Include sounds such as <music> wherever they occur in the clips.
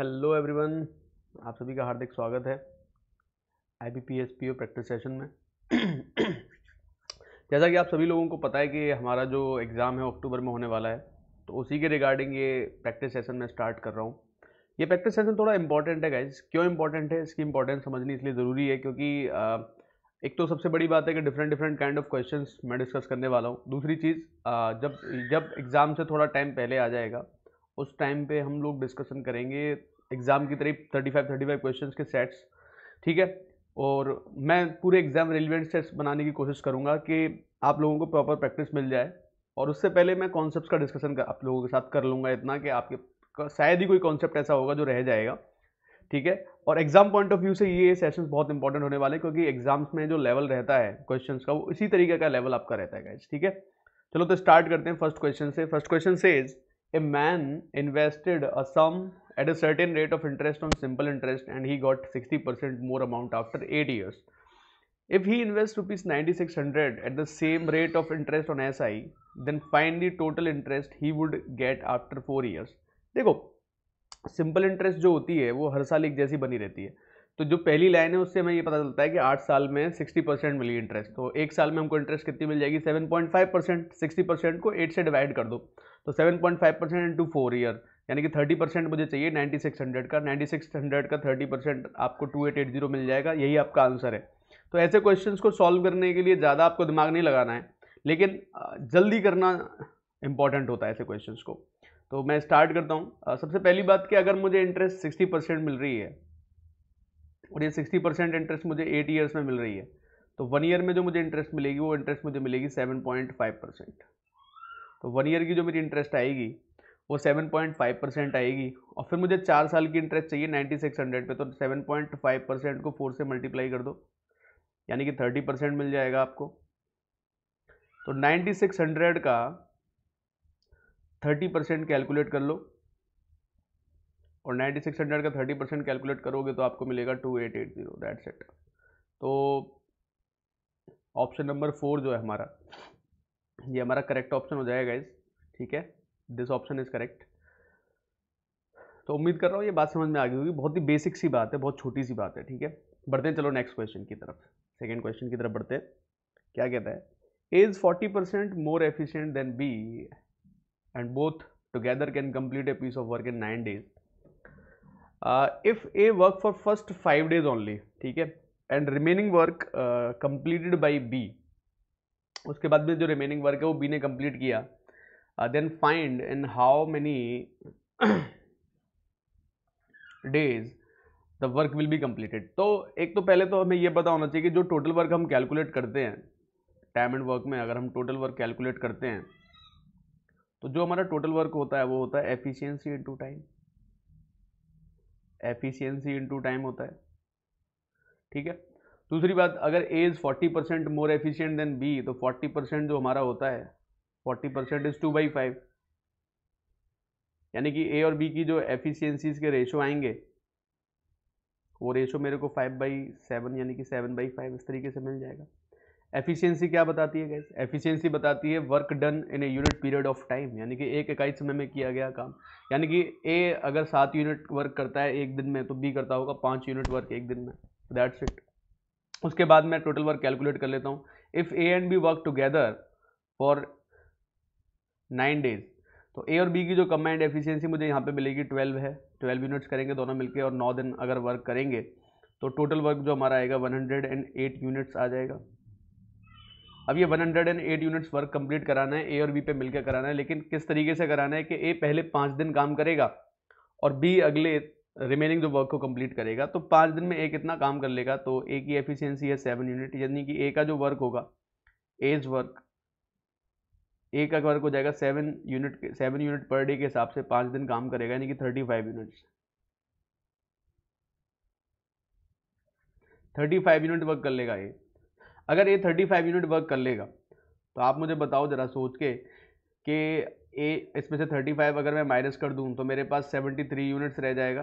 Hello everyone आप सभी का हार्दिक स्वागत है I B P S P O practice session में <clears throat> जैसा कि आप सभी लोगों को पता है कि हमारा जो एग्ज़ाम है अक्टूबर में होने वाला है तो उसी के रिगार्डिंग ये प्रैक्टिस सेशन मैं स्टार्ट कर रहा हूँ ये प्रैक्टिस सेशन थोड़ा इंपॉर्टेंट है गाइज क्यों इंपॉर्टेंट है इसकी इंपॉर्टेंस समझनी इसलिए ज़रूरी है क्योंकि एक तो सबसे बड़ी बात है कि different different kind of question मैं डिस्कस करने वाला हूँ दूसरी चीज़ जब जब एग्ज़ाम से थोड़ा टाइम पहले आ जाएगा उस टाइम पे हम लोग डिस्कशन करेंगे एग्ज़ाम की तरह thirty five thirty five question के सेट्स ठीक है और मैं पूरे एग्ज़ाम रिलेवेंट सेट्स बनाने की कोशिश करूँगा कि आप लोगों को प्रॉपर प्रैक्टिस मिल जाए और उससे पहले मैं कॉन्सेप्ट का डिस्कशन आप लोगों के साथ कर लूँगा इतना कि आपके शायद ही कोई कॉन्सेप्ट ऐसा होगा जो रह जाएगा ठीक है और एग्जाम पॉइंट ऑफ व्यू से ये सेशन बहुत इंपॉर्टेंट होने वाले क्योंकि एग्जाम्स में जो लेवल रहता है क्वेश्चंस का वो इसी तरीके का लेवल आपका रहता है गाइज ठीक है चलो तो स्टार्ट करते हैं फर्स्ट क्वेश्चन से फर्स्ट क्वेश्चन से is a man invested a sum at a certain rate of interest on simple interest and he got 60% more amount after 8 years. If he invests rupees 9600 at the same rate of interest on SI, then find the total interest he would get after 4 years. देखो, simple interest जो होती है वो हर साल एक जैसी बनी रहती है तो जो पहली लाइन है उससे हमें ये पता चलता है कि आठ साल में सिक्सटी परसेंट मिली इंटरेस्ट तो एक साल में हमको इंटरेस्ट कितनी मिल जाएगी seven point five percent sixty percent को एट से डिवाइड कर दो तो seven point five percent into four year यानी कि थर्टी परसेंट मुझे चाहिए नाइन्टी सिक्स हंड्रेड का नाइन्टी सिक्स हंड्रेड का थर्टी परसेंट आपको टू एट एट जीरो मिल जाएगा यही आपका आंसर है तो ऐसे क्वेश्चन को सॉल्व करने के लिए ज़्यादा आपको दिमाग नहीं लगाना है लेकिन जल्दी करना इंपॉर्टेंट होता है ऐसे क्वेश्चन को तो मैं स्टार्ट करता हूँ सबसे पहली बात कि अगर मुझे इंटरेस्ट सिक्सटी परसेंट मिल रही है और ये सिक्सटी परसेंट इंटरेस्ट मुझे एट ईयर्स में मिल रही है तो वन ईयर में जो मुझे इंटरेस्ट मिलेगी वो इंटरेस्ट मुझे मिलेगी सेवन पॉइंट फाइव परसेंट तो वन ईयर की जो मेरी इंटरेस्ट आएगी वो सेवन पॉइंट फाइव परसेंट आएगी और फिर मुझे चार साल की इंटरेस्ट चाहिए नाइन्टी सिक्स हंड्रेड पर तो सेवन पॉइंट फाइव परसेंट को फोर से मल्टीप्लाई कर दो यानी कि थर्टी परसेंट मिल जाएगा आपको तो नाइन्टी सिक्स हंड्रेड का थर्टी परसेंट कैलकुलेट कर लो और 9600 का 30 परसेंट कैलकुलेट करोगे तो आपको मिलेगा 2880 दैट सेट तो ऑप्शन नंबर फोर जो है हमारा ये हमारा करेक्ट ऑप्शन हो जाएगा इस ठीक है दिस ऑप्शन इज़ करेक्ट तो उम्मीद कर रहा हूँ ये बात समझ में आ गई होगी बहुत ही बेसिक सी बात है बहुत छोटी सी बात है ठीक है बढ़ते हैं चलो नेक्स्ट क्वेश्चन की तरफ सेकेंड क्वेश्चन की तरफ बढ़ते हैं क्या कहता है is forty percent more efficient than B and both together can complete a piece of work in nine days if A work for first five days only ठीक है and remaining work completed by B उसके बाद में जो remaining work है वो B ने complete किया then find in how many days the work will be completed तो एक तो पहले तो हमें यह पता होना चाहिए कि जो टोटल वर्क हम कैलकुलेट करते हैं टाइम एंड वर्क में अगर हम टोटल वर्क कैलकुलेट करते हैं तो जो हमारा टोटल वर्क होता है वो होता है efficiency into time in into time होता है ठीक है दूसरी बात अगर A is forty percent more efficient than B तो फोर्टी परसेंट जो हमारा होता है forty percent is two by five यानी कि ए और बी की जो एफिशियंसीज के रेशो आएंगे वो रेशो मेरे को फाइव बाई सेवन यानी कि सेवन बाई फाइव इस तरीके से मिल जाएगा एफिशिएंसी क्या बताती है गैस एफिशिएंसी बताती है work done in a unit period of time यानी कि एक इकाई समय में किया गया काम यानी कि ए अगर सात यूनिट वर्क करता है एक दिन में तो बी करता होगा पाँच यूनिट वर्क एक दिन में दैट्स इट उसके बाद मैं टोटल वर्क कैलकुलेट कर लेता हूँ if A and B work together for nine days तो ए और बी की जो कम्बाइंड एफिशियंसी मुझे यहाँ पर मिलेगी ट्वेल्व है ट्वेल्व यूनिट्स करेंगे दोनों मिलकर और नौ दिन अगर वर्क करेंगे तो टोटल वर्क जो हमारा आएगा one hundred and eight units आ जाएगा अब ये 108 यूनिट्स वर्क कंप्लीट कराना है ए और बी पे मिलकर कराना है लेकिन किस तरीके से कराना है कि ए पहले पाँच दिन काम करेगा और बी अगले रिमेनिंग जो वर्क को कंप्लीट करेगा तो पाँच दिन में ए कितना काम कर लेगा तो ए की एफिशियंसी है सेवन यूनिट यानी कि ए का जो वर्क होगा एज वर्क ए का वर्क हो जाएगा seven unit seven unit per day के हिसाब से पाँच दिन काम करेगा यानी कि thirty five units thirty five unit work कर लेगा ये अगर ये 35 यूनिट वर्क कर लेगा तो आप मुझे बताओ ज़रा सोच के कि ए इसमें से 35 अगर मैं माइनस कर दूँ तो मेरे पास 73 यूनिट्स रह जाएगा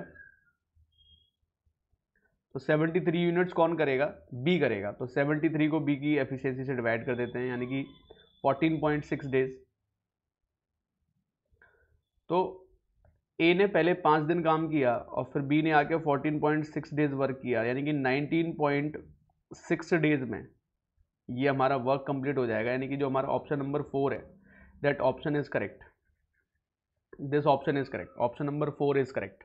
तो 73 यूनिट्स कौन करेगा बी करेगा तो 73 को बी की एफिशिएंसी से डिवाइड कर देते हैं यानी कि 14.6 डेज तो ए ने पहले पाँच दिन काम किया और फिर बी ने आके 14.6 डेज वर्क किया यानी कि 19.6 डेज में ये हमारा वर्क कंप्लीट हो जाएगा यानी कि जो हमारा ऑप्शन नंबर फोर है that option is correct this option is correct option number four is correct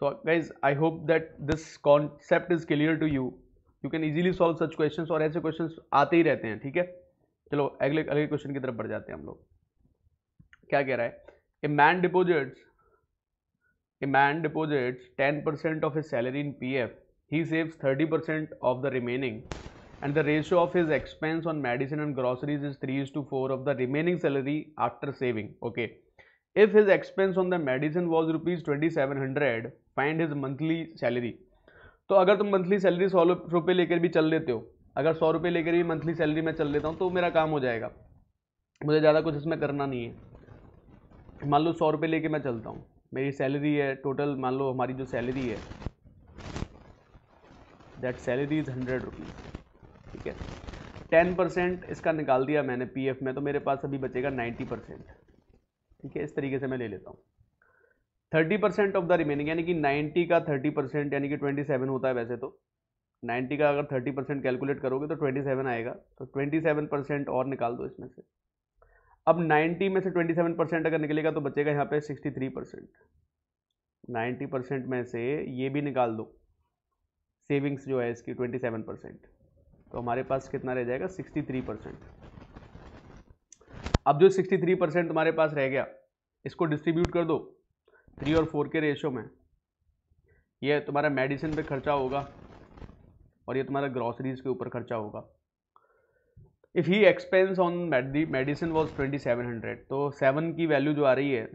so guys I hope that this concept is clear to you you can easily solve such question और ऐसे question आते ही रहते हैं ठीक है चलो अगले अगले क्वेश्चन की तरफ बढ़ जाते हैं हम लोग क्या कह रहा है a man deposits a man deposits ten percent of a salary in P F he saves thirty percent of the remaining and the ratio of his expense on medicine and groceries is 3 is to 4 of the remaining salary after saving okay if his expense on the medicine was rupees 2700 find his monthly salary तो अगर तुम monthly salary सौ रुपये लेकर भी चल लेते हो अगर सौ रुपये लेकर भी मंथली सैलरी मैं चल लेता हूँ तो मेरा काम हो जाएगा मुझे ज़्यादा कुछ इसमें करना नहीं है मान लो सौ रुपये लेके मैं चलता हूँ मेरी सैलरी है टोटल मान लो हमारी जो सैलरी है that salary is hundred rupees ठीक है टेन परसेंट इसका निकाल दिया मैंने पीएफ में तो मेरे पास अभी बचेगा नाइन्टी परसेंट ठीक है इस तरीके से मैं ले लेता हूँ thirty percent of the remaining यानी कि नाइन्टी का थर्टी परसेंट यानी कि ट्वेंटी सेवन होता है वैसे तो नाइन्टी का अगर थर्टी परसेंट कैलकुलेट करोगे तो ट्वेंटी सेवन आएगा तो ट्वेंटी सेवन परसेंट और निकाल दो इसमें से अब नाइन्टी में से ट्वेंटी सेवन परसेंट अगर निकलेगा तो बचेगा यहाँ पे sixty three percent ninety percent में से ये भी निकाल दो सेविंग्स जो है इसकी ट्वेंटी सेवन परसेंट तो हमारे पास कितना रह जाएगा 63 परसेंट अब जो 63 परसेंट तुम्हारे पास रह गया इसको डिस्ट्रीब्यूट कर दो थ्री और फोर के रेशो में ये तुम्हारा मेडिसिन पे खर्चा होगा और ये तुम्हारा ग्रॉसरीज के ऊपर खर्चा होगा if he expense on medicine was twenty seven hundred तो सेवन की वैल्यू जो आ रही है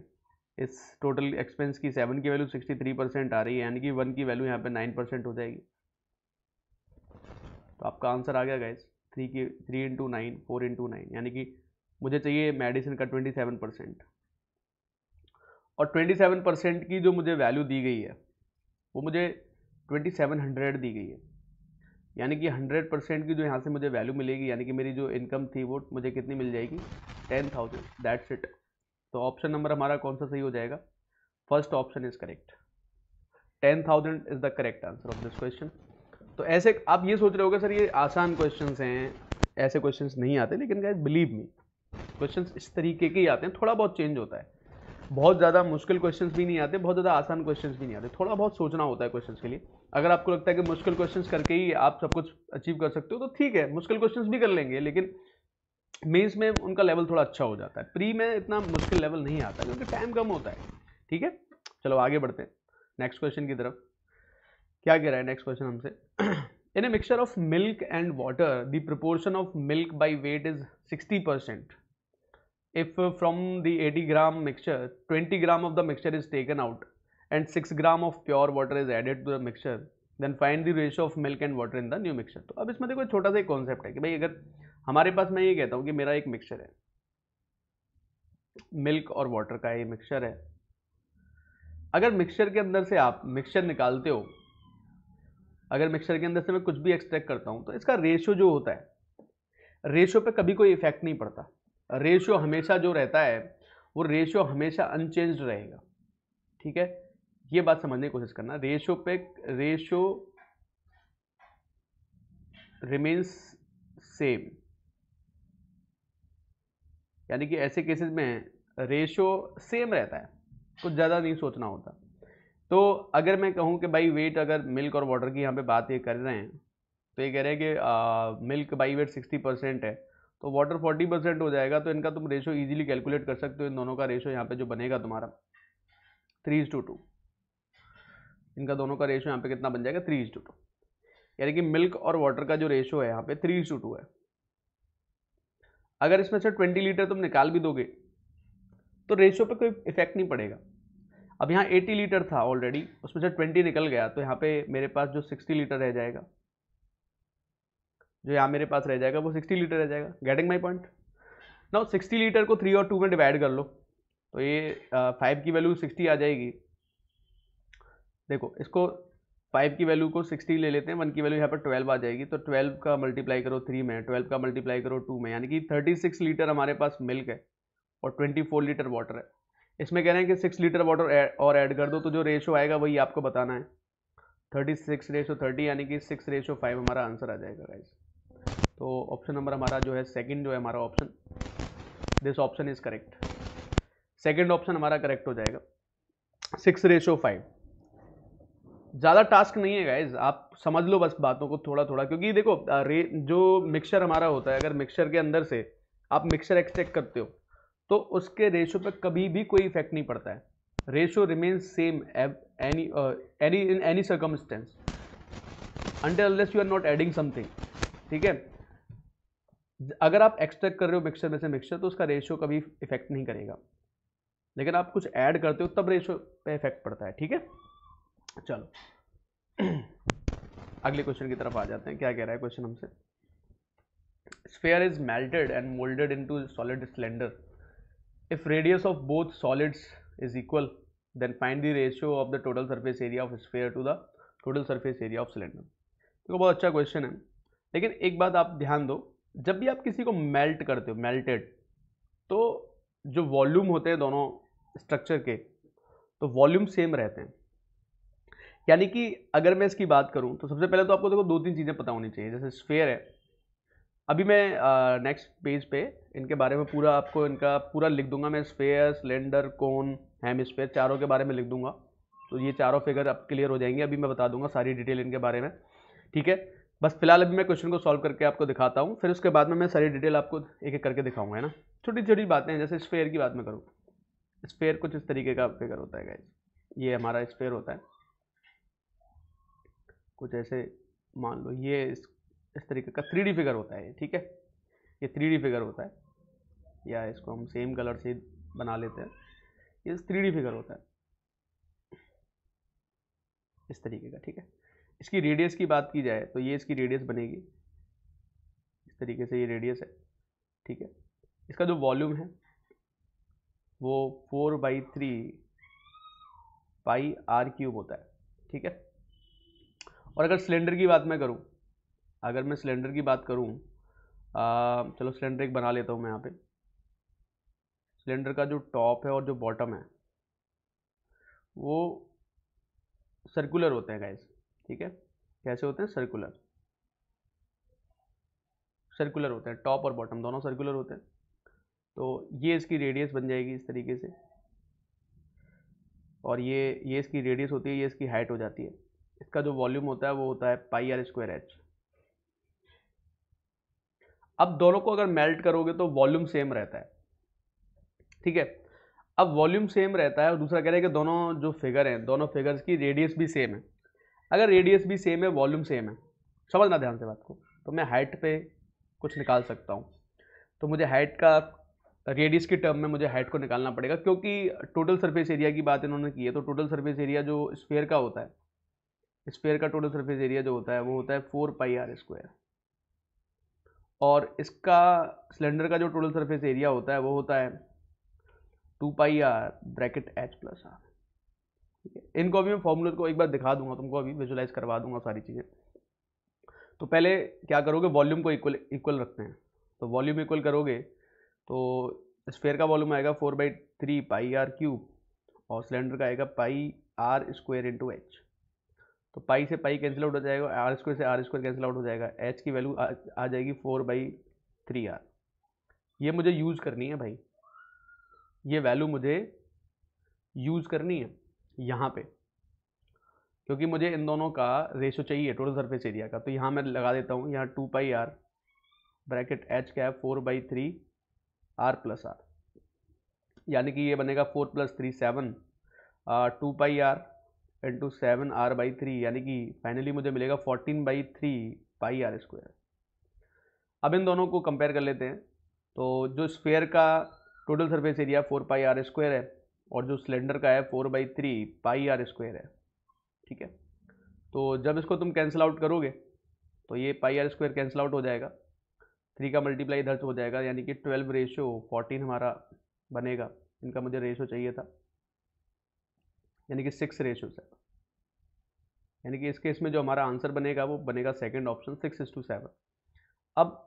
इस टोटल एक्सपेंस की सेवन की वैल्यू सिक्सटी थ्री परसेंट आ रही है यानी कि वन की वैल्यू यहाँ पे नाइन परसेंट हो जाएगी तो आपका आंसर आ गया गैस थ्री की three into nine four into nine यानी कि मुझे चाहिए मेडिसिन का ट्वेंटी सेवन परसेंट और ट्वेंटी सेवन परसेंट की जो मुझे वैल्यू दी गई है वो मुझे ट्वेंटी सेवन हंड्रेड दी गई है यानी कि हंड्रेड परसेंट की जो यहाँ से मुझे वैल्यू मिलेगी यानी कि मेरी जो इनकम थी वो मुझे कितनी मिल जाएगी टेन थाउजेंड दैट्स इट तो ऑप्शन नंबर हमारा कौन सा सही हो जाएगा first option is correct ten thousand is the correct answer of this question तो ऐसे आप ये सोच रहे होगे सर ये आसान क्वेश्चन हैं ऐसे क्वेश्चन नहीं आते लेकिन गैस बिलीव मी क्वेश्चन इस तरीके के ही आते हैं थोड़ा बहुत चेंज होता है बहुत ज़्यादा मुश्किल क्वेश्चन भी नहीं आते बहुत ज़्यादा आसान क्वेश्चन भी नहीं आते थोड़ा बहुत सोचना होता है क्वेश्चन के लिए अगर आपको लगता है कि मुश्किल क्वेश्चन करके ही आप सब कुछ अचीव कर सकते हो तो ठीक है मुश्किल क्वेश्चन भी कर लेंगे लेकिन मेन्स में उनका लेवल थोड़ा अच्छा हो जाता है प्री में इतना मुश्किल लेवल नहीं आता क्योंकि टाइम कम होता है ठीक है चलो आगे बढ़ते हैं नेक्स्ट क्वेश्चन की तरफ क्या कह रहा है नेक्स्ट क्वेश्चन हमसे in a mixture of milk and water the proportion of milk by weight is sixty percent if from the eighty gram mixture twenty gram of the mixture is taken out and six gram of pure water is added to the mixture then find the ratio of milk and water in the new mixture तो अब इसमें देखो छोटा सा एक concept है कि भाई अगर हमारे पास मैं ये कहता हूँ कि मेरा एक मिक्सचर है मिल्क और वाटर का ये मिक्सचर है अगर मिक्सचर के अंदर से आप मिक्सचर निकालते हो अगर मिक्सचर के अंदर से मैं कुछ भी एक्सट्रैक्ट करता हूँ तो इसका रेशो जो होता है रेशो पे कभी कोई इफेक्ट नहीं पड़ता रेशो हमेशा जो रहता है वो रेशो हमेशा अनचेंज रहेगा ठीक है ये बात समझने की कोशिश करना रेशो पे रेशो रिमेन्स सेम यानी कि ऐसे केसेस में रेशो सेम रहता है कुछ ज़्यादा नहीं सोचना होता तो अगर मैं कहूँ कि भाई वेट अगर मिल्क और वाटर की यहाँ पे बात ये कर रहे हैं तो ये कह रहे हैं कि milk by weight sixty percent है तो वाटर फोर्टी परसेंट हो जाएगा तो इनका तुम रेशो ईजिली कैलकुलेट कर सकते हो इन दोनों का रेशो यहाँ पे जो बनेगा तुम्हारा थ्री इज टू टू इनका दोनों का रेशो यहाँ पे कितना बन जाएगा थ्री इज टू टू यानी कि मिल्क और वाटर का जो रेशो है यहाँ पे थ्री इज टू टू है अगर इसमें से ट्वेंटी लीटर तुम निकाल भी दोगे तो रेशो पे कोई इफेक्ट नहीं पड़ेगा अब यहाँ 80 लीटर था ऑलरेडी उसमें से 20 निकल गया तो यहाँ पे मेरे पास जो 60 लीटर रह जाएगा जो यहाँ मेरे पास रह जाएगा वो 60 लीटर रह जाएगा गेटिंग माई पॉइंट ना 60 लीटर को थ्री और टू में डिवाइड कर लो तो ये फाइव की वैल्यू सिक्सटी आ जाएगी देखो इसको फाइव की वैल्यू को सिक्सटी ले लेते हैं वन की वैल्यू यहाँ पर ट्वेल्व आ जाएगी तो ट्वेल्व का मल्टीप्लाई करो थ्री में ट्वेल्व का मल्टीप्लाई करो टू में यानी कि थर्टी सिक्स लीटर हमारे पास मिल्क है और ट्वेंटी फोर लीटर वाटर है इसमें कह रहे हैं कि सिक्स लीटर वाटर और ऐड कर दो तो जो रेशो आएगा वही आपको बताना है थर्टी सिक्स रेशो थर्टी यानी कि सिक्स रेशो फाइव हमारा आंसर आ जाएगा गाइज तो ऑप्शन नंबर हमारा जो है सेकंड जो है हमारा option this option is correct second option हमारा करेक्ट हो जाएगा सिक्स रेशो फाइव ज़्यादा टास्क नहीं है गाइज आप समझ लो बस बातों को थोड़ा थोड़ा क्योंकि देखो जो मिक्सर हमारा होता है अगर मिक्सर के अंदर से आप मिक्सर एक्सट्रैक्ट करते हो तो उसके रेशो पे कभी भी कोई इफेक्ट नहीं पड़ता है ratio remain same any any in any circumstance under you are not adding something ठीक है अगर आप एक्सट्रैक्ट कर रहे हो मिक्सचर में से मिक्सचर तो उसका रेशियो कभी इफेक्ट नहीं करेगा लेकिन आप कुछ ऐड करते हो तब रेशियो पे इफेक्ट पड़ता है ठीक है चलो <clears throat> अगले क्वेश्चन की तरफ आ जाते हैं क्या कह रहा है क्वेश्चन हमसे sphere is melted and moulded into solid cylinder if radius of both solids is equal then find the ratio of the total surface area of sphere to the total surface area of cylinder देखो तो बहुत अच्छा question है लेकिन एक बात आप ध्यान दो जब भी आप किसी को मेल्ट करते हो मेल्टेड तो जो वॉल्यूम होते हैं दोनों स्ट्रक्चर के तो वॉल्यूम सेम रहते हैं यानी कि अगर मैं इसकी बात करूं तो सबसे पहले तो आपको देखो दो तीन चीज़ें पता होनी चाहिए जैसे स्फेयर है अभी मैं नेक्स्ट पेज पे इनके बारे में पूरा आपको इनका पूरा लिख दूंगा मैं sphere cylinder cone hemisphere चारों के बारे में लिख दूंगा तो ये चारों फिगर अब क्लियर हो जाएंगे अभी मैं बता दूंगा सारी डिटेल इनके बारे में ठीक है बस फिलहाल अभी मैं क्वेश्चन को सॉल्व करके आपको दिखाता हूँ फिर उसके बाद में मैं सारी डिटेल आपको एक एक करके दिखाऊंगा है ना छोटी छोटी बातें हैं जैसे स्पेयर की बात मैं करूँ स्पेयर कुछ इस तरीके का फिगर होता है गाइज ये हमारा स्पेयर होता है कुछ ऐसे मान लो ये इस इस तरीके का थ्री फिगर होता है ठीक है ये थ्री फिगर होता है या इसको हम सेम कलर से बना लेते हैं ये थ्री फिगर होता है इस तरीके का ठीक है इसकी रेडियस की बात की जाए तो ये इसकी रेडियस बनेगी इस तरीके से ये रेडियस है ठीक है इसका जो वॉल्यूम है वो four by three pi are cube होता है ठीक है और अगर सिलेंडर की बात मैं करूँ अगर मैं सिलेंडर की बात करूँ चलो सिलेंडर एक बना लेता हूँ मैं यहाँ पे सिलेंडर का जो टॉप है और जो बॉटम है वो सर्कुलर होते हैं गाइस ठीक है कैसे होते हैं सर्कुलर सर्कुलर होते हैं टॉप और बॉटम दोनों सर्कुलर होते हैं तो ये इसकी रेडियस बन जाएगी इस तरीके से और ये ये इसकी रेडियस होती है ये इसकी हाइट हो जाती है इसका जो वॉल्यूम होता है वो होता है पाई आर स्क्वायर एच अब दोनों को अगर मेल्ट करोगे तो वॉल्यूम सेम रहता है ठीक है अब वॉल्यूम सेम रहता है और दूसरा कह रहे हैं कि दोनों जो फिगर हैं दोनों फिगर्स की रेडियस भी सेम है अगर रेडियस भी सेम है वॉल्यूम सेम है समझना ध्यान से बात को तो मैं हाइट पे कुछ निकाल सकता हूँ तो मुझे हाइट का रेडियस के टर्म में मुझे हाइट को निकालना पड़ेगा क्योंकि टोटल सर्फेस एरिया की बात इन्होंने की है तो टोटल सर्फेस एरिया जो स्पेयर का होता है स्पेयर का टोटल सर्फेस एरिया जो होता है वो होता है फोर पाई आर स्क्वायर और इसका सिलेंडर का जो टोटल सरफेस एरिया होता है वो होता है two pi are bracket H plus r ठीक है इनको अभी मैं फॉर्मूले को एक बार दिखा दूंगा तुमको अभी विजुलाइज करवा दूंगा सारी चीज़ें तो पहले क्या करोगे वॉल्यूम को इक्वल इक्वल रखते हैं तो वॉल्यूम इक्वल करोगे तो स्फेयर का वॉल्यूम आएगा four by three pi are cube और सिलेंडर का आएगा pi are square into h तो पाई से पाई कैंसिल आउट हो जाएगा आर स्क्वायर से आर स्क्वायर कैंसिल आउट हो जाएगा एच की वैल्यू आ, आ जाएगी फोर बाई थ्री आर ये मुझे यूज़ करनी है भाई ये वैल्यू मुझे यूज़ करनी है यहाँ पे क्योंकि मुझे इन दोनों का रेशो चाहिए टोटल सरफेस एरिया का तो यहाँ मैं लगा देता हूँ यहाँ two pi are bracket H क्या है four by three R plus R यानी कि ये बनेगा four plus three seven two pi R into seven R by three यानी कि फाइनली मुझे मिलेगा fourteen by three pi are square अब इन दोनों को कंपेयर कर लेते हैं तो जो स्फेयर का total surface area four pi are square है और जो सिलेंडर का है four by three pi are square है ठीक है तो जब इसको तुम कैंसिल आउट करोगे तो ये pi are square cancel out हो जाएगा थ्री का मल्टीप्लाई इधर से हो जाएगा यानी कि ट्वेल्व रेशो फोर्टीन हमारा बनेगा इनका मुझे रेशो चाहिए था यानी कि सिक्स रेशो सेवन यानी कि इस केस में जो हमारा आंसर बनेगा वो बनेगा second option six is two seven अब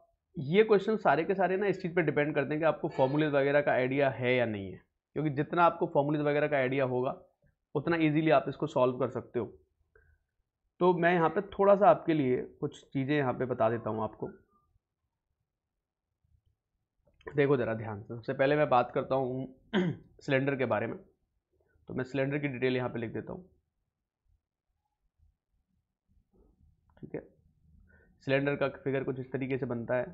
ये क्वेश्चन सारे के सारे ना इस चीज़ पे डिपेंड करते हैं कि आपको फॉर्मूलेज वगैरह का आइडिया है या नहीं है क्योंकि जितना आपको फॉर्मूलेज वगैरह का आइडिया होगा उतना ईजिली आप इसको सॉल्व कर सकते हो तो मैं यहाँ पर थोड़ा सा आपके लिए कुछ चीज़ें यहाँ पे बता देता हूँ आपको देखो ज़रा ध्यान से सबसे पहले मैं बात करता हूँ सिलेंडर <clears throat> के बारे में तो मैं सिलेंडर की डिटेल यहाँ पे लिख देता हूँ ठीक है सिलेंडर का फिगर कुछ इस तरीके से बनता है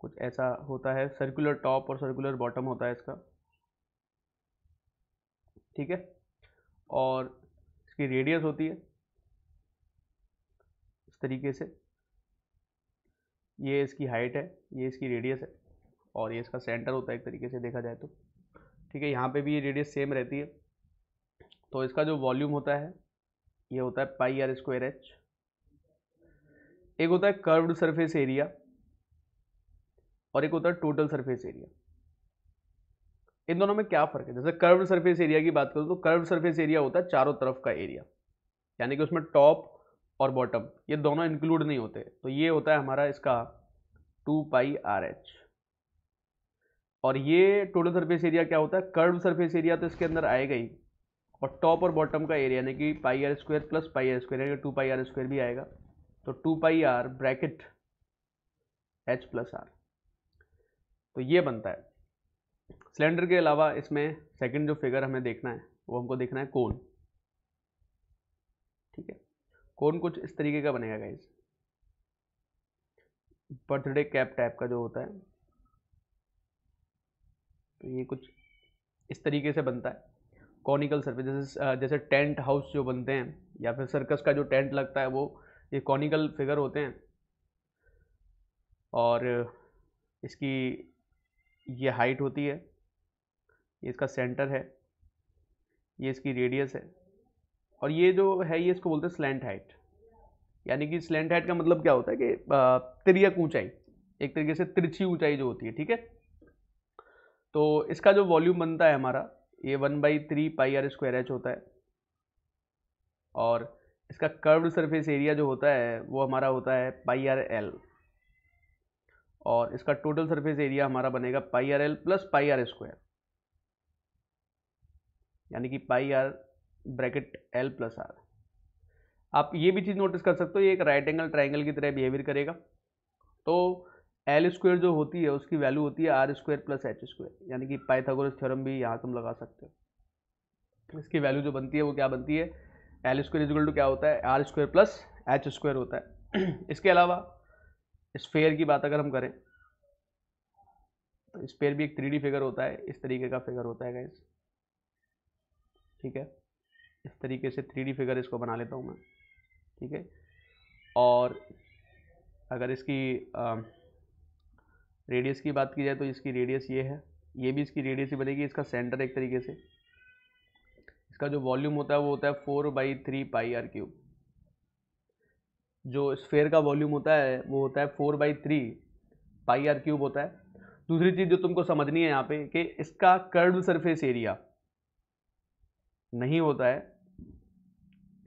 कुछ ऐसा होता है सर्कुलर टॉप और सर्कुलर बॉटम होता है इसका ठीक है और इसकी रेडियस होती है इस तरीके से ये इसकी हाइट है ये इसकी रेडियस है और ये इसका सेंटर होता है एक तरीके से देखा जाए तो ठीक है यहाँ पे भी ये रेडियस सेम रहती है तो इसका जो वॉल्यूम होता है ये होता है पाई आर स्क्वायर एच एक होता है कर्व्ड सरफेस एरिया और एक होता है टोटल सरफेस एरिया इन दोनों में क्या फ़र्क है जैसे कर्व्ड सरफेस एरिया की बात करूँ तो कर्व्ड सरफेस एरिया होता है चारों तरफ का एरिया यानी कि उसमें टॉप और बॉटम ये दोनों इंक्लूड नहीं होते तो ये होता है हमारा इसका टू पाई आर एच और ये टोटल सरफेस एरिया क्या होता है कर्व सरफेस एरिया तो इसके अंदर आएगा ही और टॉप और बॉटम का एरिया यानी कि pi are square plus pi are square यानी टू पाई आर स्क्वायर भी आएगा तो two pi are bracket H plus R तो ये बनता है सिलेंडर के अलावा इसमें सेकंड जो फिगर हमें देखना है वो हमको देखना है कोन ठीक है कोन कुछ इस तरीके का बनेगा गाइज बर्थडे कैप टाइप का जो होता है तो ये कुछ इस तरीके से बनता है कॉनिकल सर्फेस जैसे जैसे टेंट हाउस जो बनते हैं या फिर सर्कस का जो टेंट लगता है वो ये कॉनिकल फिगर होते हैं और इसकी ये हाइट होती है ये इसका सेंटर है ये इसकी रेडियस है और ये जो है ये इसको बोलते हैं स्लेंट हाइट यानी कि स्लेंट हाइट का मतलब क्या होता है कि तिरक ऊंचाई एक तरीके से तिरछी ऊंचाई जो होती है ठीक है तो इसका जो वॉल्यूम बनता है हमारा ये one by three pi are square H होता है और इसका कर्व्ड सरफेस एरिया जो होता है वो हमारा होता है पाई आर एल और इसका टोटल सरफेस एरिया हमारा बनेगा pi R L plus pi are square यानी कि pi are bracket L plus R आप ये भी चीज़ नोटिस कर सकते हो ये एक राइट एंगल ट्राइंगल की तरह बिहेवियर करेगा तो एल स्क्वेयर जो होती है उसकी वैल्यू होती है R square plus H square यानी कि पाइथागोरस थ्योरम भी यहाँ तुम लगा सकते हो इसकी वैल्यू जो बनती है वो क्या बनती है एल स्क्वायर इजगल टू क्या होता है R square plus H square होता है <clears throat> इसके अलावा स्फेयर की बात अगर हम करें तो स्पेयर भी एक थ्री फिगर होता है इस तरीके का फिगर होता है गाइज ठीक है इस तरीके से थ्री फिगर इसको बना लेता हूँ मैं ठीक है और अगर इसकी रेडियस की बात की जाए तो इसकी रेडियस ये है ये भी इसकी रेडियस ही बनेगी इसका सेंटर एक तरीके से इसका जो वॉल्यूम होता है वो होता है four by three pi are cube जो स्फेयर का वॉल्यूम होता है वो होता है four by three pi are cube होता है दूसरी चीज़ जो तुमको समझनी है यहाँ पे कि इसका कर्व सरफेस एरिया नहीं होता है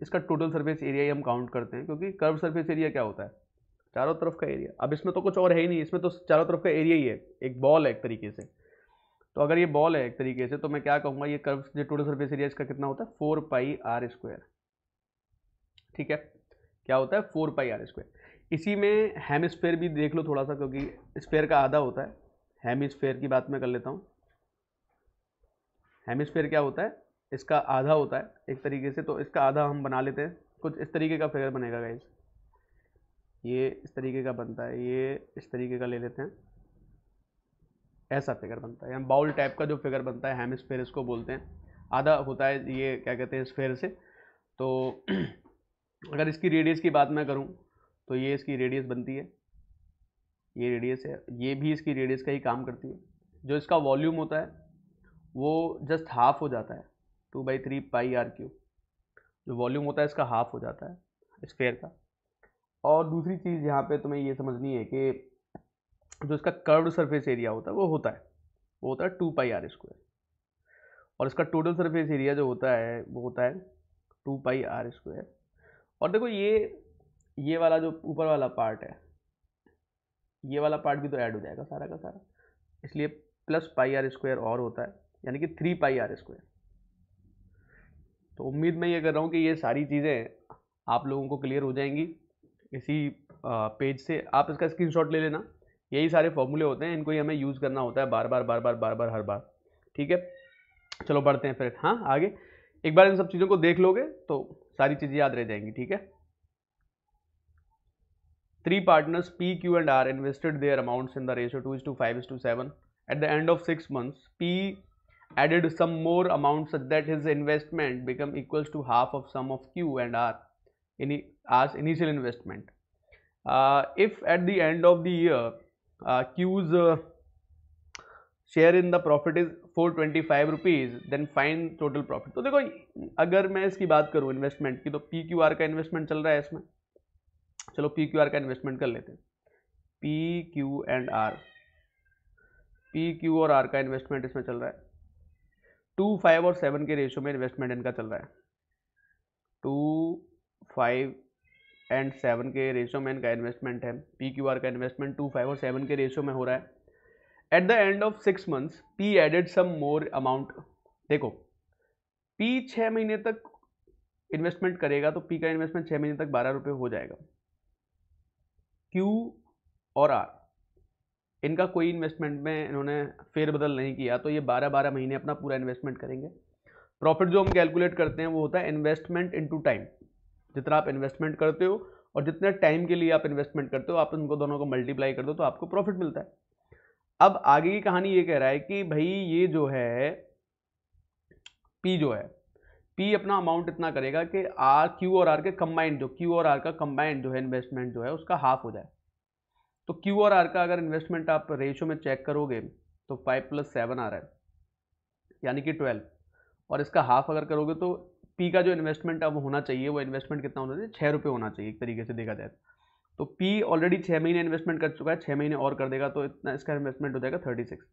इसका टोटल सरफेस एरिया ही हम काउंट करते हैं क्योंकि कर्व सरफेस एरिया क्या होता है चारों तरफ का एरिया अब इसमें तो कुछ और है ही नहीं इसमें तो चारों तरफ का एरिया ही है एक बॉल है एक तरीके से तो अगर ये बॉल है एक तरीके से तो मैं क्या कहूँगा ये कर्व जो टोटल सर्फेस एरिया इसका कितना होता है फोर पाई आर स्क्वायर ठीक है क्या होता है फोर पाई आर स्क्वायर इसी में हेमस्फेयर भी देख लो थोड़ा सा क्योंकि स्पेयर का आधा होता है हेमिस्फेयर की बात मैं कर लेता हूँ हेमस्फेयर क्या होता है इसका आधा होता है एक तरीके से तो इसका आधा हम बना लेते हैं कुछ इस तरीके का फिगर बनेगा गाइज़ ये इस तरीके का बनता है ये इस तरीके का ले लेते हैं ऐसा फिगर बनता है बाउल टाइप का जो फिगर बनता है हेमिस्फेयर इसको बोलते हैं आधा होता है ये क्या कहते हैं स्फेयर से तो <clears throat> अगर इसकी रेडियस की बात मैं करूँ तो ये इसकी रेडियस बनती है ये रेडियस है ये भी इसकी रेडियस का ही काम करती है जो इसका वॉल्यूम होता है वो जस्ट हाफ हो जाता है two by three pi R cube जो वॉल्यूम होता है इसका हाफ हो जाता है स्फेयर का और दूसरी चीज़ यहाँ पे तुम्हें ये समझनी है कि जो इसका कर्व सरफेस एरिया होता है वो होता है वो होता है टू पाई आर स्क्वायर और इसका टोटल सरफेस एरिया जो होता है वो होता है टू पाई आर स्क्वायर और देखो ये ये वाला जो ऊपर वाला पार्ट है ये वाला पार्ट भी तो ऐड हो जाएगा सारा का सारा इसलिए प्लस पाई आर स्क्वायर और होता है यानी कि थ्री पाई आर स्क्वायर तो उम्मीद मैं ये कर रहा हूँ कि ये सारी चीज़ें आप लोगों को क्लियर हो जाएंगी इसी पेज से आप इसका स्क्रीनशॉट ले लेना यही सारे फॉर्मूले होते हैं इनको ही हमें यूज़ करना होता है बार बार बार बार बार बार हर बार ठीक है चलो बढ़ते हैं फिर हाँ आगे एक बार इन सब चीज़ों को देख लोगे तो सारी चीज़ें याद रह जाएंगी ठीक है three partners P Q and R invested their amounts in the ratio two is two five is two seven at the end of six months P added some more amounts that is investment become equals to half of sum of Q and R in, as initial investment. Uh, if at the end of the year uh, Q's uh, share in the profit is 425 rupees then find total profit तो देखो अगर मैं इसकी बात करूँ investment की तो P Q R का इन्वेस्टमेंट चल रहा है इसमें चलो पी क्यू आर का इन्वेस्टमेंट कर लेते हैं P Q and R P Q और आर का इन्वेस्टमेंट इसमें चल रहा है टू फाइव और सेवन के रेशियो में इन्वेस्टमेंट इनका चल रहा है टू फाइव एंड सेवन के रेशो में इनका इन्वेस्टमेंट है पी क्यू आर का इन्वेस्टमेंट टू फाइव और सेवन के रेशो में हो रहा है at the end of six months P added some more amount देखो पी छः महीने तक इन्वेस्टमेंट करेगा तो पी का इन्वेस्टमेंट छः महीने तक बारह रुपये हो जाएगा क्यू और आर इनका कोई इन्वेस्टमेंट में इन्होंने फेरबदल नहीं किया तो ये बारह बारह महीने अपना पूरा इन्वेस्टमेंट करेंगे प्रॉफिट जो हम कैलकुलेट करते हैं वो होता है इन्वेस्टमेंट इनटू टाइम जितना आप इन्वेस्टमेंट करते हो और जितने टाइम के लिए आप इन्वेस्टमेंट करते हो आप उनको दोनों को मल्टीप्लाई कर दो तो आपको प्रॉफिट मिलता है अब आगे की कहानी ये कह रहा है कि भाई ये जो है पी जो है पी अपना अमाउंट इतना करेगा कि आर क्यू और आर के कंबाइंड जो क्यू और आर का कंबाइंड जो है इन्वेस्टमेंट जो है उसका हाफ हो जाए तो क्यू और आर का अगर इन्वेस्टमेंट आप रेशो में चेक करोगे तो फाइव प्लस सेवन आ रहा है यानी कि ट्वेल्व और इसका हाफ अगर करोगे तो पी का जो इन्वेस्टमेंट है वो होना चाहिए वो इन्वेस्टमेंट कितना होना चाहिए छः रुपये होना चाहिए एक तरीके से देखा जाए तो पी ऑलरेडी छः महीने इन्वेस्टमेंट कर चुका है छः महीने और कर देगा तो इतना इसका इन्वेस्टमेंट हो जाएगा थर्टी सिक्स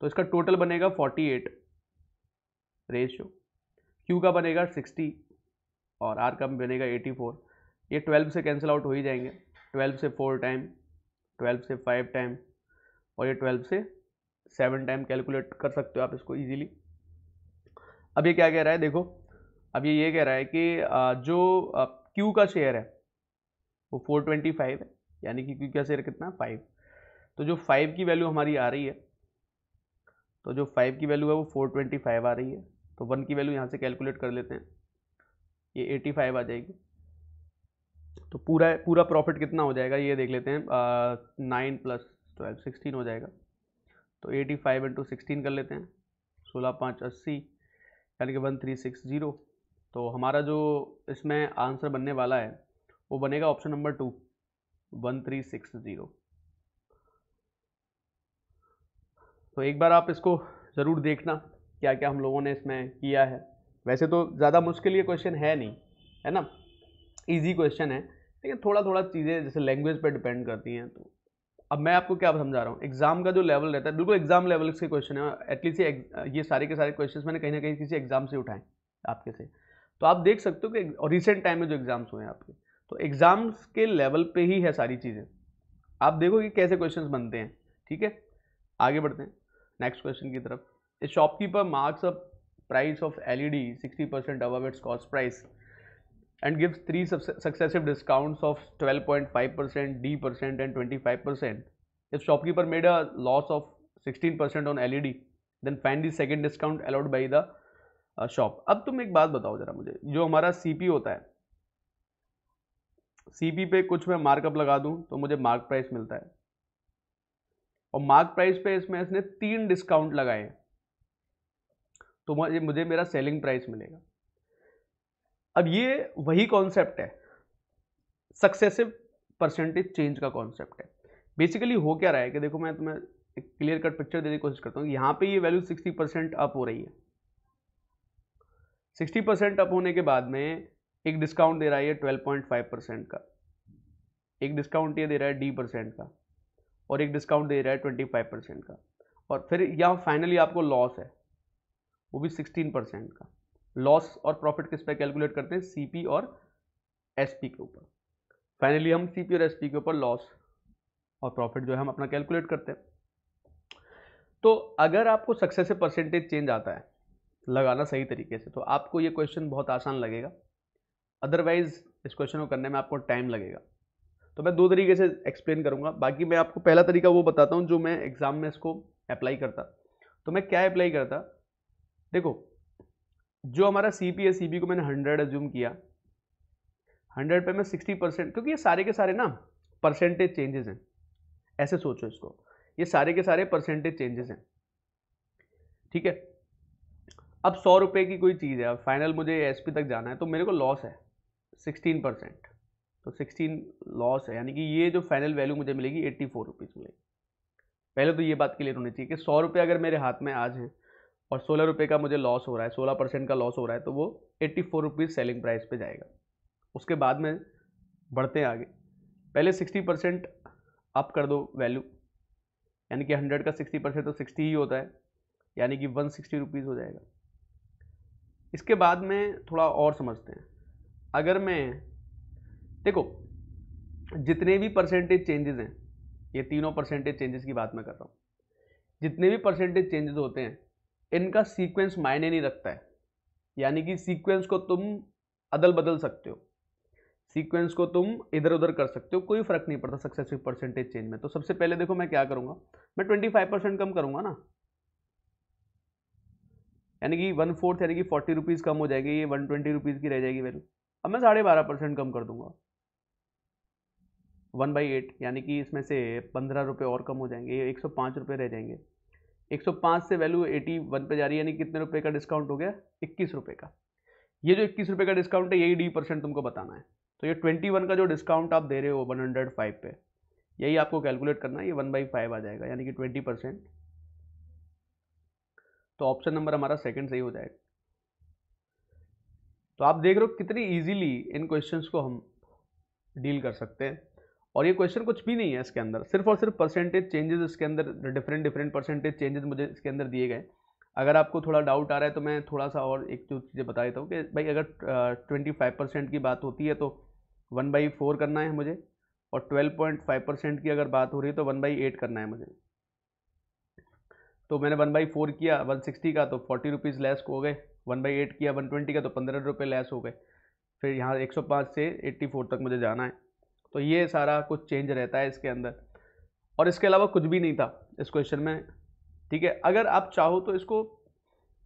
तो इसका टोटल बनेगा फोर्टी एट रेशियो क्यू का बनेगा सिक्सटी और आर का बनेगा एटी फोर ये ट्वेल्व से कैंसिल आउट हो ही जाएंगे ट्वेल्व से फोर टाइम ट्वेल्व से फाइव टाइम और ये ट्वेल्व से सेवन टाइम कैलकुलेट कर सकते हो आप इसको ईजीली अब ये क्या कह रहा है देखो अब ये ये कह रहा है कि जो क्यू का शेयर है वो फोर ट्वेंटी फाइव है यानी कि क्यू का शेयर कितना फाइव तो जो फाइव की वैल्यू हमारी आ रही है तो जो फाइव की वैल्यू है वो फोर ट्वेंटी फाइव आ रही है तो वन की वैल्यू यहाँ से कैलकुलेट कर लेते हैं ये एटी फाइव आ जाएगी तो पूरा पूरा प्रॉफिट कितना हो जाएगा ये देख लेते हैं नाइन प्लस ट्वेल्व सिक्सटीन हो जाएगा तो एटी फाइव इंटू सिक्सटीन कर लेते हैं सोलह पाँच अस्सी यानी कि वन थ्री सिक्स जीरो तो हमारा जो इसमें आंसर बनने वाला है वो बनेगा option number two one three six zero तो एक बार आप इसको ज़रूर देखना क्या क्या हम लोगों ने इसमें किया है वैसे तो ज़्यादा मुश्किल ये क्वेश्चन है नहीं है ना इजी क्वेश्चन है लेकिन थोड़ा थोड़ा चीज़ें जैसे लैंग्वेज पर डिपेंड करती हैं तो अब मैं आपको क्या समझा रहा हूँ एग्जाम का जो लेवल रहता है बिल्कुल एग्जाम लेवल के क्वेश्चन है एटलीस्ट ये सारे के सारे क्वेश्चन मैंने कहीं ना कहीं किसी एग्जाम से उठाए आपके से तो आप देख सकते हो कि रिसेंट टाइम में जो एग्ज़ाम्स हुए हैं आपके तो एग्ज़ाम्स के लेवल पे ही है सारी चीज़ें आप देखो कि कैसे क्वेश्चंस बनते हैं ठीक है आगे बढ़ते हैं नेक्स्ट क्वेश्चन की तरफ a shopkeeper marks a price of L E D sixty percent above its cost price and gives three successive discounts of twelve point five percent D percent and twenty five percent if shopkeeper made a loss of sixteen percent on L E D then find the second discount allowed by shop अब तुम एक बात बताओ जरा मुझे जो हमारा CP होता है सीपी पे कुछ मैं मार्कअप लगा दूं तो मुझे मार्क प्राइस मिलता है और मार्क प्राइस पे इसमें इसने तीन डिस्काउंट लगाए तो मुझे मुझे मेरा सेलिंग प्राइस मिलेगा अब ये वही कॉन्सेप्ट है सक्सेसिव परसेंटेज चेंज का कॉन्सेप्ट है बेसिकली हो क्या रहा है कि देखो मैं तुम्हें एक क्लियर कट पिक्चर देने की कोशिश करता हूँ यहाँ पे ये वैल्यू 60 परसेंट अप हो रही है सिक्सटी परसेंट अप होने के बाद में एक डिस्काउंट दे रहा है ये ट्वेल्व पॉइंट फाइव परसेंट का एक डिस्काउंट ये दे रहा है डी परसेंट का और एक डिस्काउंट दे रहा है ट्वेंटी फाइव परसेंट का और फिर यहाँ फाइनली आपको लॉस है वो भी सिक्सटीन परसेंट का लॉस और प्रॉफिट किस पे कैलकुलेट करते हैं पी और पी के ऊपर फाइनली हम पी और पी के ऊपर लॉस और प्रॉफिट जो है हम अपना कैलकुलेट करते हैं तो अगर आपको सक्सेसिव परसेंटेज चेंज आता है लगाना सही तरीके से तो आपको ये क्वेश्चन बहुत आसान लगेगा अदरवाइज़ इस क्वेश्चन को करने में आपको टाइम लगेगा तो मैं दो तरीके से एक्सप्लेन करूँगा बाकी मैं आपको पहला तरीका वो बताता हूँ जो मैं एग्ज़ाम में इसको अप्लाई करता तो मैं क्या अप्लाई करता देखो जो हमारा सी पी सी बी को मैंने हंड्रेड एज्यूम किया हंड्रेड पे मैं सिक्सटी परसेंट क्योंकि ये सारे के सारे ना परसेंटेज चेंजेस हैं ऐसे सोचो इसको ये सारे के सारे परसेंटेज चेंजेस हैं ठीक है अब सौ रुपये की कोई चीज़ है अब फाइनल मुझे एस तक जाना है तो मेरे को लॉस है सिक्सटीन परसेंट तो सिक्सटीन लॉस है यानी कि ये जो फाइनल वैल्यू मुझे मिलेगी एट्टी फोर रुपीज़ मिलेगी पहले तो ये बात क्लियर होनी चाहिए कि सौ रुपये अगर मेरे हाथ में आज हैं और सोलह रुपये का मुझे लॉस हो रहा है सोलह परसेंट का लॉस हो रहा है तो वो eighty four rupees selling price पर जाएगा उसके बाद में बढ़ते हैं आगे पहले सिक्सटी परसेंट अप कर दो वैल्यू यानी कि हंड्रेड का सिक्सटी परसेंट तो सिक्सटी ही होता है यानी कि वन सिक्सटी रुपीज़ हो जाएगा इसके बाद में थोड़ा और समझते हैं अगर मैं देखो जितने भी परसेंटेज चेंजेस हैं ये तीनों परसेंटेज चेंजेस की बात मैं कर रहा हूँ जितने भी परसेंटेज चेंजेस होते हैं इनका सीक्वेंस मायने नहीं रखता है यानी कि सीक्वेंस को तुम अदल बदल सकते हो सीक्वेंस को तुम इधर उधर कर सकते हो कोई फर्क नहीं पड़ता सक्सेसिव परसेंटेज चेंज में तो सबसे पहले देखो मैं क्या करूँगा मैं ट्वेंटी फाइव परसेंट कम करूँगा ना यानी कि वन फोर्थ यानी कि फोर्टी रुपीज़ कम हो जाएगी ये वन ट्वेंटी रुपीज़ की रह जाएगी वैल्यू अब मैं साढ़े बारह परसेंट कम कर दूंगा वन बाई एट यानी कि इसमें से पंद्रह रुपये और कम हो जाएंगे ये एक सौ पाँच रुपये रह जाएंगे एक सौ पाँच से वैल्यू एटी वन पर जा रही है यानी कितने रुपये का डिस्काउंट हो गया इक्कीस रुपये का ये जो इक्कीस रुपये का डिस्काउंट है यही डी परसेंट तुमको बताना है तो ये ट्वेंटी वन का जो डिस्काउंट आप दे रहे हो वन हंड्रेड फाइव पे यही आपको कैलकुलेट करना है ये वन बाई फाइव आ जाएगा यानी कि ट्वेंटी परसेंट तो ऑप्शन नंबर हमारा सेकंड सही हो जाएगा तो आप देख रहे हो कितनी इजीली इन क्वेश्चंस को हम डील कर सकते हैं और ये क्वेश्चन कुछ भी नहीं है इसके अंदर सिर्फ और सिर्फ परसेंटेज चेंजेस इसके अंदर डिफरेंट डिफरेंट परसेंटेज चेंजेस मुझे इसके अंदर दिए गए अगर आपको थोड़ा डाउट आ रहा है तो मैं थोड़ा सा और एक जो चीज़ें बता देता हूँ कि भाई अगर ट्वेंटी फाइव परसेंट की बात होती है तो वन बाई फोर करना है मुझे और ट्वेल्व पॉइंट फाइव परसेंट की अगर बात हो रही है तो वन बाई एट करना है मुझे तो मैंने वन बाई फोर किया वन सिक्सटी का तो फोर्टी रुपीज़ लेस हो गए वन बाई एट किया वन ट्वेंटी का तो पंद्रह रुपये लेस हो गए फिर यहाँ एक सौ पाँच से एट्टी फोर तक मुझे जाना है तो ये सारा कुछ चेंज रहता है इसके अंदर और इसके अलावा कुछ भी नहीं था इस क्वेश्चन में ठीक है अगर आप चाहो तो इसको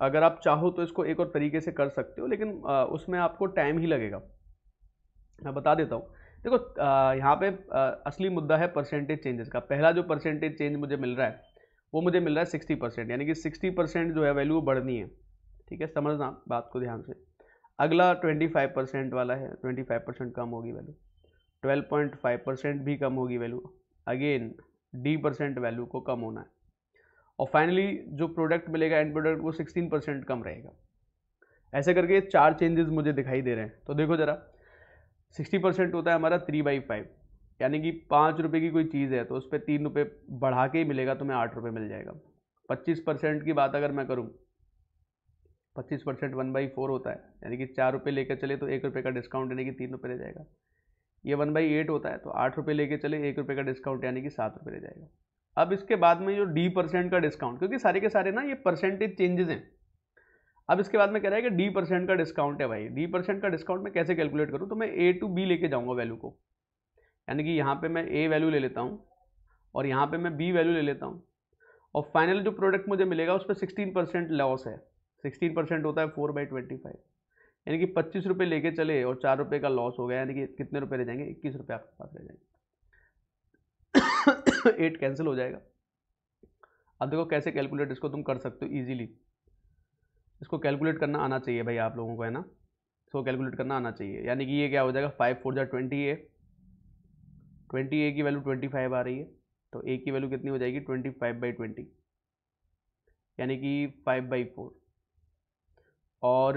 अगर आप चाहो तो इसको एक और तरीके से कर सकते हो लेकिन उसमें आपको टाइम ही लगेगा मैं बता देता हूँ देखो यहाँ पे असली मुद्दा है परसेंटेज चेंजेस का पहला जो परसेंटेज चेंज मुझे मिल रहा है वो मुझे मिल रहा है सिक्सटी परसेंट यानी कि सिक्सटी परसेंट जो है वैल्यू वो बढ़नी है ठीक है समझना बात को ध्यान से अगला ट्वेंटी फाइव परसेंट वाला है ट्वेंटी फाइव परसेंट कम होगी value twelve point five percent भी कम होगी value again D percent value को कम होना है और फाइनली जो प्रोडक्ट मिलेगा एंड प्रोडक्ट वो सिक्सटीन परसेंट कम रहेगा ऐसे करके चार चेंजेस मुझे दिखाई दे रहे हैं तो देखो ज़रा सिक्सटी परसेंट होता है हमारा थ्री बाई फाइव यानी कि पाँच रुपये की कोई चीज़ है तो उस पर तीन रुपये बढ़ा के ही मिलेगा तुम्हें तो आठ रुपये मिल जाएगा पच्चीस परसेंट की बात अगर मैं करूँ पच्चीस परसेंट वन बाई फोर होता है यानी कि चार रुपये लेकर चले तो एक रुपये का डिस्काउंट यानी कि तीन रुपये रह जाएगा ये वन बाई एट होता है तो आठ रुपये लेके चले एक रुपये का डिस्काउंट यानी कि सात रुपये रह जाएगा अब इसके बाद में जो डी परसेंट का डिस्काउंट क्योंकि सारे के सारे ना ये परसेंटेज चेंजेस हैं अब इसके बाद में कह रहा है कि डी परसेंट का डिस्काउंट है भाई डी परसेंट का डिस्काउंट मैं कैसे कैलकुलेट करूँ तो मैं ए टू बी लेके जाऊँगा वैल्यू को यानी कि यहाँ पे मैं ए वैल्यू ले लेता हूँ और यहाँ पे मैं बी वैल्यू ले लेता हूँ और फाइनल जो प्रोडक्ट मुझे मिलेगा उस पर सिक्सटीन परसेंट लॉस है सिक्सटीन परसेंट होता है फोर बाई ट्वेंटी फाइव यानी कि पच्चीस रुपये लेके चले और चार रुपये का लॉस हो गया यानी कि कितने रुपये रह जाएंगे इक्कीस रुपये आपके पास रह जाएंगे एट <coughs> कैंसिल हो जाएगा अब देखो कैसे कैलकुलेट इसको तुम कर सकते हो ईजिली इसको कैलकुलेट करना आना चाहिए भाई आप लोगों को है ना इसको कैलकुलेट करना आना चाहिए यानी कि ये क्या हो जाएगा फाइव फोर जै ट्वेंटी है ट्वेंटी ए की वैल्यू ट्वेंटी फाइव आ रही है तो ए की वैल्यू कितनी हो जाएगी ट्वेंटी फाइव बाई ट्वेंटी यानी कि फाइव बाई फोर और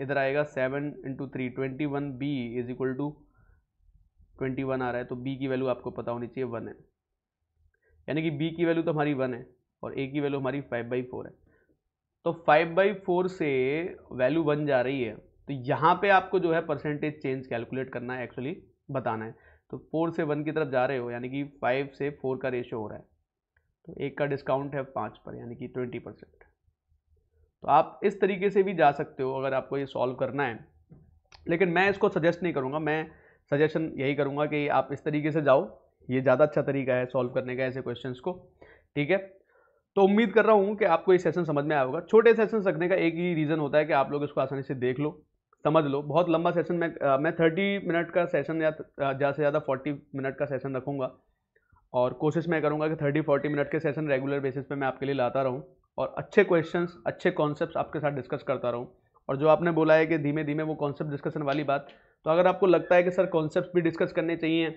इधर आएगा seven into three twenty one B is equal to twenty one आ रहा है तो बी की वैल्यू आपको पता होनी चाहिए वन है यानी कि बी की वैल्यू तो हमारी वन है और ए की वैल्यू हमारी फाइव बाई फोर है तो फाइव बाई फोर से वैल्यू वन जा रही है तो यहाँ पे आपको जो है परसेंटेज चेंज कैलकुलेट करना है एक्चुअली बताना है तो फोर से वन की तरफ जा रहे हो यानी कि फाइव से फोर का रेशियो हो रहा है तो एक का डिस्काउंट है पाँच पर यानी कि ट्वेंटी परसेंट तो आप इस तरीके से भी जा सकते हो अगर आपको ये सॉल्व करना है लेकिन मैं इसको सजेस्ट नहीं करूँगा मैं सजेशन यही करूँगा कि आप इस तरीके से जाओ ये ज़्यादा अच्छा तरीका है सॉल्व करने का ऐसे क्वेश्चन को ठीक है तो उम्मीद कर रहा हूँ कि आपको ये सेशन समझ में आएगा छोटे सेशन रखने का एक ही रीज़न होता है कि आप लोग इसको आसानी से देख लो समझ लो बहुत लंबा सेशन मैं आ, मैं थर्टी मिनट का सेशन या ज़्यादा से ज़्यादा फोर्टी मिनट का सेशन रखूँगा और कोशिश मैं करूँगा कि थर्टी फोर्टी मिनट के सेशन रेगुलर बेसिस पे मैं आपके लिए लाता रहूँ और अच्छे क्वेश्चन अच्छे कॉन्सेप्ट आपके साथ डिस्कस करता रहूँ और जो आपने बोला है कि धीमे धीमे वो कॉन्सेप्ट डिस्कशन वाली बात तो अगर आपको लगता है कि सर कॉन्सेप्ट भी डिस्कस करने चाहिए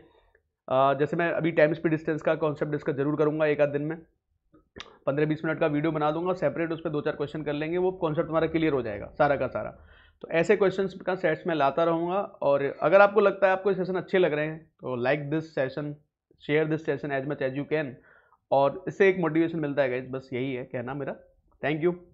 जैसे मैं अभी टाइम स्पीड डिस्टेंस का कॉन्सेप्ट डिस्कस जरूर करूँगा एक आध दिन में पंद्रह बीस मिनट का वीडियो बना दूंगा सेपरेट उस पर दो चार क्वेश्चन कर लेंगे वो कॉन्सेप्ट तुम्हारा क्लियर हो जाएगा सारा का सारा तो ऐसे क्वेश्चन का सेट्स मैं लाता रहूँगा और अगर आपको लगता है आपको सेशन अच्छे लग रहे हैं तो like this session share this session as much as you can और इससे एक मोटिवेशन मिलता है गाइज बस यही है कहना मेरा थैंक यू